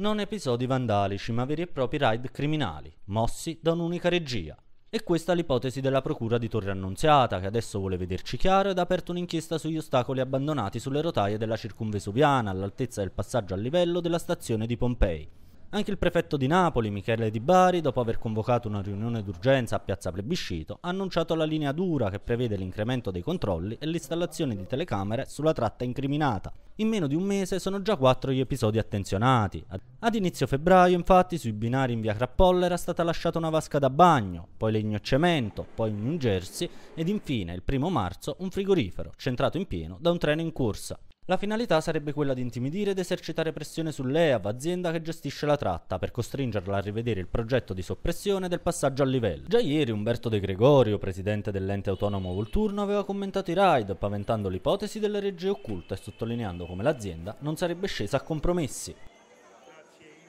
non episodi vandalici ma veri e propri raid criminali, mossi da un'unica regia. E questa è l'ipotesi della Procura di Torre Annunziata, che adesso vuole vederci chiaro ed ha aperto un'inchiesta sugli ostacoli abbandonati sulle rotaie della circumvesuviana all'altezza del passaggio a livello della stazione di Pompei. Anche il prefetto di Napoli, Michele Di Bari, dopo aver convocato una riunione d'urgenza a Piazza Plebiscito, ha annunciato la linea dura che prevede l'incremento dei controlli e l'installazione di telecamere sulla tratta incriminata in meno di un mese sono già quattro gli episodi attenzionati. Ad inizio febbraio, infatti, sui binari in via Crappolla era stata lasciata una vasca da bagno, poi legno cemento, poi un Jersey ed infine, il primo marzo, un frigorifero, centrato in pieno da un treno in corsa. La finalità sarebbe quella di intimidire ed esercitare pressione sull'EAV, azienda che gestisce la tratta, per costringerla a rivedere il progetto di soppressione del passaggio a livello. Già ieri Umberto De Gregorio, presidente dell'ente autonomo Volturno, aveva commentato i raid, paventando l'ipotesi della legge occulta e sottolineando come l'azienda non sarebbe scesa a compromessi.